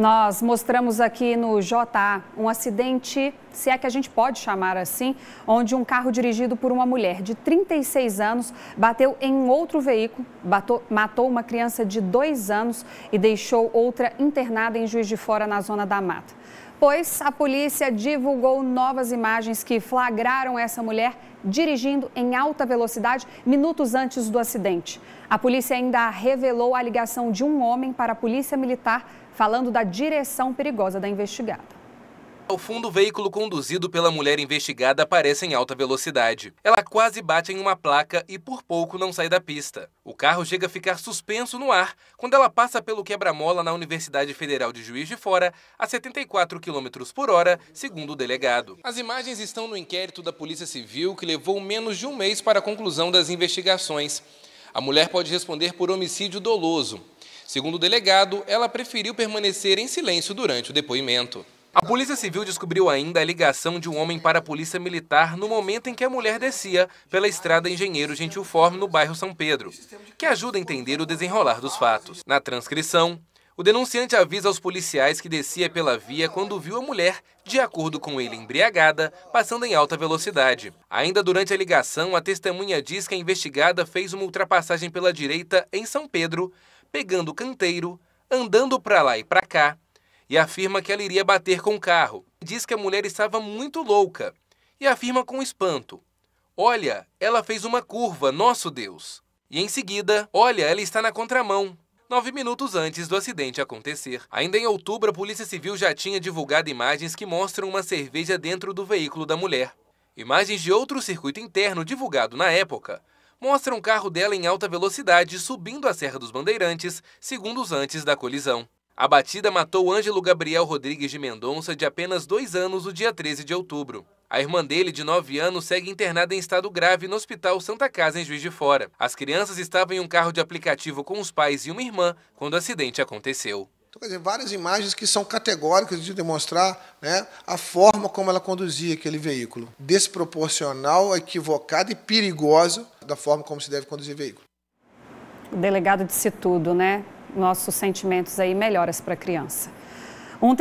Nós mostramos aqui no JA um acidente, se é que a gente pode chamar assim, onde um carro dirigido por uma mulher de 36 anos bateu em um outro veículo, batou, matou uma criança de 2 anos e deixou outra internada em Juiz de Fora, na Zona da Mata. Pois a polícia divulgou novas imagens que flagraram essa mulher dirigindo em alta velocidade minutos antes do acidente. A polícia ainda revelou a ligação de um homem para a polícia militar falando da direção perigosa da investigada. Ao fundo, o veículo conduzido pela mulher investigada aparece em alta velocidade. Ela quase bate em uma placa e por pouco não sai da pista. O carro chega a ficar suspenso no ar quando ela passa pelo quebra-mola na Universidade Federal de Juiz de Fora a 74 km por hora, segundo o delegado. As imagens estão no inquérito da Polícia Civil, que levou menos de um mês para a conclusão das investigações. A mulher pode responder por homicídio doloso. Segundo o delegado, ela preferiu permanecer em silêncio durante o depoimento. A Polícia Civil descobriu ainda a ligação de um homem para a Polícia Militar no momento em que a mulher descia pela estrada Engenheiro Gentilforme no bairro São Pedro, que ajuda a entender o desenrolar dos fatos. Na transcrição, o denunciante avisa aos policiais que descia pela via quando viu a mulher, de acordo com ele, embriagada, passando em alta velocidade. Ainda durante a ligação, a testemunha diz que a investigada fez uma ultrapassagem pela direita em São Pedro, pegando o canteiro, andando para lá e para cá, e afirma que ela iria bater com o carro. Diz que a mulher estava muito louca e afirma com espanto: Olha, ela fez uma curva, nosso Deus. E em seguida, olha, ela está na contramão. Nove minutos antes do acidente acontecer. Ainda em outubro, a Polícia Civil já tinha divulgado imagens que mostram uma cerveja dentro do veículo da mulher. Imagens de outro circuito interno divulgado na época mostra um carro dela em alta velocidade subindo a Serra dos Bandeirantes, segundos antes da colisão. A batida matou Ângelo Gabriel Rodrigues de Mendonça, de apenas dois anos, no dia 13 de outubro. A irmã dele, de 9 anos, segue internada em estado grave no Hospital Santa Casa, em Juiz de Fora. As crianças estavam em um carro de aplicativo com os pais e uma irmã quando o acidente aconteceu. Então, quer dizer, várias imagens que são categóricas de demonstrar né, a forma como ela conduzia aquele veículo. Desproporcional, equivocada e perigosa da forma como se deve conduzir veículo. O delegado disse tudo, né? Nossos sentimentos aí melhoras para a criança. Um